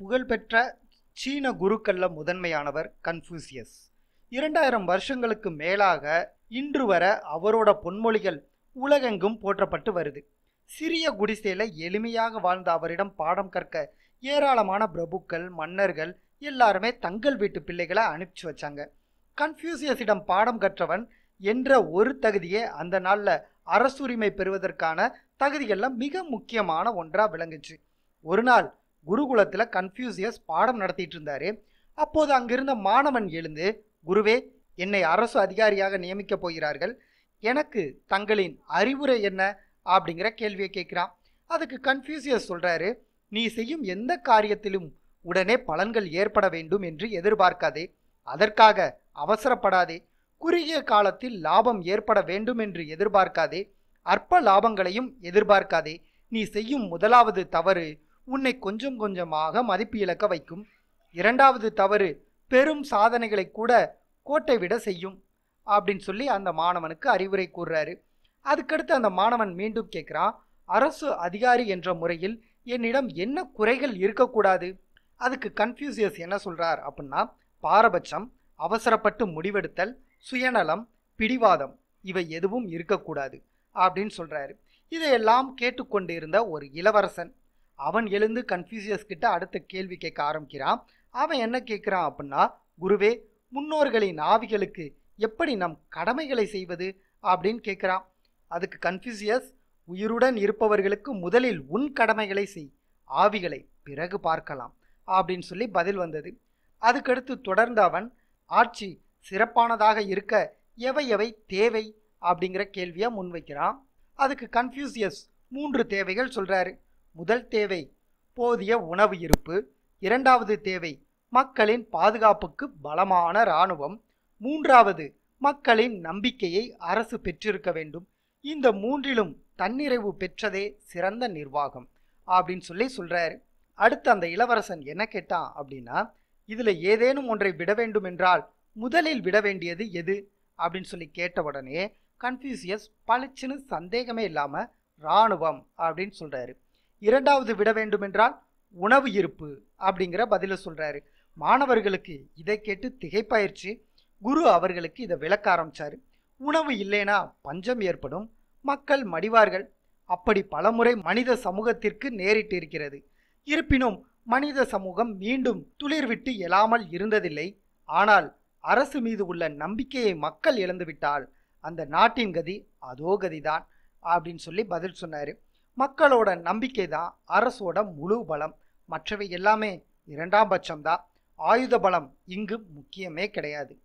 புகழ்பெற்ற சீன குருக்கள்ல முதன்மையானவர் கன்ஃபூசியஸ் இரண்டாயிரம் வருஷங்களுக்கு மேலாக இன்று வர அவரோட பொன்மொழிகள் உலகெங்கும் போற்றப்பட்டு வருது சிறிய குடிசையில் எளிமையாக வாழ்ந்த அவரிடம் பாடம் கற்க ஏராளமான பிரபுக்கள் மன்னர்கள் எல்லாருமே தங்கள் வீட்டு பிள்ளைகளை அனுப்பிச்சு வச்சாங்க கன்ஃபியூசியஸிடம் பாடம் கற்றவன் என்ற ஒரு தகுதியே அந்த நாளில் அரசுரிமை பெறுவதற்கான தகுதிகளில் மிக முக்கியமான ஒன்றாக விளங்குச்சு ஒரு நாள் குருகுலத்தில் கன்ஃபியூசியஸ் பாடம் நடத்திட்டு இருந்தார் அப்போது அங்கிருந்த மாணவன் எழுந்து குருவே என்னை அரசு அதிகாரியாக நியமிக்கப் போகிறார்கள் எனக்கு தங்களின் அறிவுரை என்ன அப்படிங்கிற கேள்வியை கேட்குறான் அதுக்கு கன்ஃபியூசியஸ் சொல்கிறாரு நீ செய்யும் எந்த காரியத்திலும் உடனே பலன்கள் ஏற்பட வேண்டும் என்று எதிர்பார்க்காதே அதற்காக அவசரப்படாதே குறுகிய காலத்தில் லாபம் ஏற்பட வேண்டும் என்று எதிர்பார்க்காதே அற்ப லாபங்களையும் எதிர்பார்க்காதே நீ செய்யும் முதலாவது தவறு உன்னை கொஞ்சம் கொஞ்சமாக மதிப்பு இழக்க வைக்கும் இரண்டாவது தவறு பெரும் சாதனைகளை கூட கோட்டை விட செய்யும் அப்படின்னு சொல்லி அந்த மாணவனுக்கு அறிவுரை கூறுறாரு அதுக்கடுத்து அந்த மாணவன் மீண்டும் கேட்குறான் அரசு அதிகாரி என்ற முறையில் என்னிடம் என்ன குறைகள் இருக்கக்கூடாது அதுக்கு கன்ஃபியூசியஸ் என்ன சொல்கிறார் அப்படின்னா பாரபட்சம் அவசரப்பட்டு முடிவெடுத்தல் சுயநலம் பிடிவாதம் இவை எதுவும் இருக்கக்கூடாது அப்படின்னு சொல்கிறாரு இதையெல்லாம் கேட்டுக்கொண்டிருந்த ஒரு இளவரசன் அவன் எழுந்து கன்ஃபியூசியஸ் கிட்ட அடுத்த கேள்வி கேட்க ஆரம்பிக்கிறான் அவன் என்ன கேட்குறான் அப்படின்னா குருவே முன்னோர்களின் ஆவிகளுக்கு எப்படி நம் கடமைகளை செய்வது அப்படின்னு கேட்குறான் அதுக்கு கன்ஃபியூசியஸ் உயிருடன் இருப்பவர்களுக்கு முதலில் உன் கடமைகளை செய் ஆவிகளை பிறகு பார்க்கலாம் அப்படின்னு சொல்லி பதில் வந்தது அதுக்கடுத்து தொடர்ந்து அவன் ஆட்சி சிறப்பானதாக இருக்க எவை எவை தேவை அப்படிங்கிற கேள்வியை முன்வைக்கிறான் அதுக்கு கன்ஃபியூசியஸ் மூன்று தேவைகள் சொல்கிறாரு முதல் தேவை போதிய உணவு இருப்பு இரண்டாவது தேவை மக்களின் பாதுகாப்புக்கு பலமான இராணுவம் மூன்றாவது மக்களின் நம்பிக்கையை அரசு பெற்றிருக்க வேண்டும் இந்த மூன்றிலும் தன்னிறைவு பெற்றதே சிறந்த நிர்வாகம் அப்படின்னு சொல்லி சொல்கிறாரு அடுத்து அந்த இளவரசன் என்ன கேட்டான் அப்படின்னா இதில் ஏதேனும் ஒன்றை விட வேண்டும் என்றால் முதலில் விட வேண்டியது எது அப்படின்னு சொல்லி கேட்ட உடனே கன்ஃபியூசியஸ் பளிச்சுன்னு சந்தேகமே இல்லாமல் இராணுவம் அப்படின்னு சொல்கிறாரு இரண்டாவது விட வேண்டுமென்றால் உணவு இருப்பு அப்படிங்கிற பதிலை சொல்கிறாரு மாணவர்களுக்கு இதை கேட்டு திகைப்பாயிடுச்சு குரு அவர்களுக்கு இதை விளக்க ஆரம்பித்தார் உணவு இல்லைனா பஞ்சம் ஏற்படும் மக்கள் மடிவார்கள் அப்படி பலமுறை மனித சமூகத்திற்கு நேரிட்டு இருக்கிறது இருப்பினும் மனித சமூகம் மீண்டும் துளிர்விட்டு எழாமல் இருந்ததில்லை ஆனால் அரசு மீது உள்ள நம்பிக்கையை மக்கள் இழந்துவிட்டால் அந்த நாட்டின் கதி அதோ கதிதான் அப்படின்னு சொல்லி பதில் சொன்னார் மக்களோட நம்பிக்கை தான் அரசோட முழு பலம் மற்றவை எல்லாமே இரண்டாம் பட்சம்தான் ஆயுத பலம் இங்கு முக்கியமே கிடையாது